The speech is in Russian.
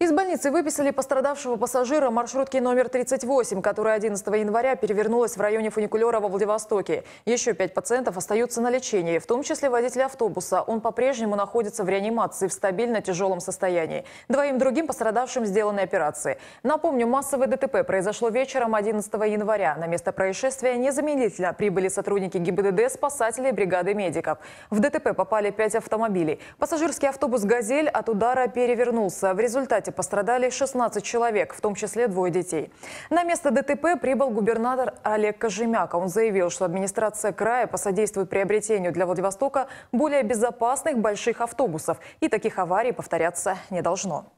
Из больницы выписали пострадавшего пассажира маршрутки номер 38, которая 11 января перевернулась в районе фуникулера во Владивостоке. Еще пять пациентов остаются на лечении, в том числе водитель автобуса. Он по-прежнему находится в реанимации в стабильно тяжелом состоянии. Двоим другим пострадавшим сделаны операции. Напомню, массовое ДТП произошло вечером 11 января. На место происшествия незамедлительно прибыли сотрудники ГИБДД, спасатели бригады медиков. В ДТП попали пять автомобилей. Пассажирский автобус «Газель» от удара перевернулся. В результате результате пострадали 16 человек, в том числе двое детей. На место ДТП прибыл губернатор Олег Кожемяка. Он заявил, что администрация края посодействует приобретению для Владивостока более безопасных больших автобусов. И таких аварий повторяться не должно.